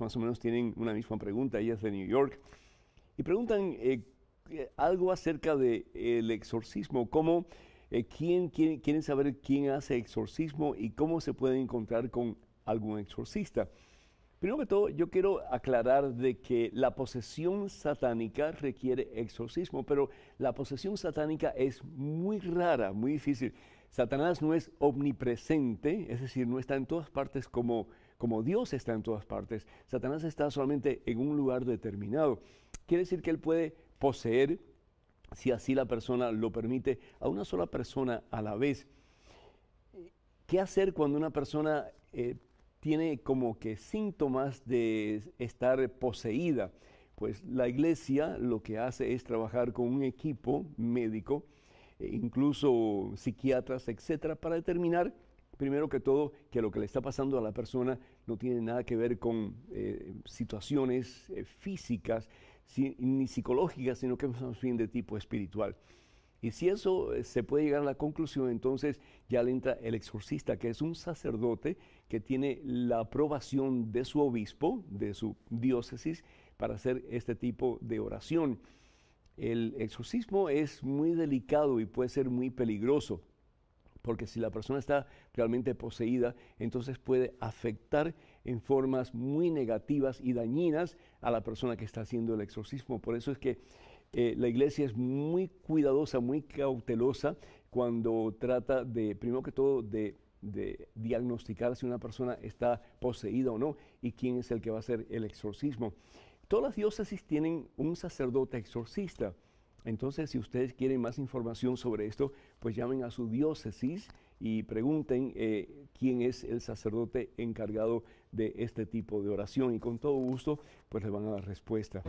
más o menos tienen una misma pregunta, ellas de New York, y preguntan eh, algo acerca del eh, exorcismo, cómo, eh, quién, quién, quieren saber quién hace exorcismo y cómo se puede encontrar con algún exorcista. Primero que todo, yo quiero aclarar de que la posesión satánica requiere exorcismo, pero la posesión satánica es muy rara, muy difícil. Satanás no es omnipresente, es decir, no está en todas partes como, Dios está en todas partes. Satanás está solamente en un lugar determinado. Quiere decir que él puede poseer, si así la persona lo permite, a una sola persona a la vez. ¿Qué hacer cuando una persona eh, tiene como que síntomas de estar poseída? Pues la iglesia lo que hace es trabajar con un equipo médico e incluso psiquiatras, etcétera, para determinar primero que todo, que lo que le está pasando a la persona no tiene nada que ver con eh, situaciones eh, físicas ni psicológicas, sino que es más bien de tipo espiritual. Y si eso eh, se puede llegar a la conclusión, entonces ya le entra el exorcista, que es un sacerdote que tiene la aprobación de su obispo, de su diócesis, para hacer este tipo de oración. El exorcismo es muy delicado y puede ser muy peligroso, porque si la persona está realmente poseída, entonces puede afectar en formas muy negativas y dañinas a la persona que está haciendo el exorcismo. Por eso es que eh, la iglesia es muy cuidadosa, muy cautelosa cuando trata de, primero que todo, de, diagnosticar si una persona está poseída o no y quién es el que va a hacer el exorcismo. Todas las diócesis tienen un sacerdote exorcista. Entonces, si ustedes quieren más información sobre esto, pues llamen a su diócesis y pregunten eh, quién es el sacerdote encargado de este tipo de oración. Y con todo gusto, pues les van a dar respuesta.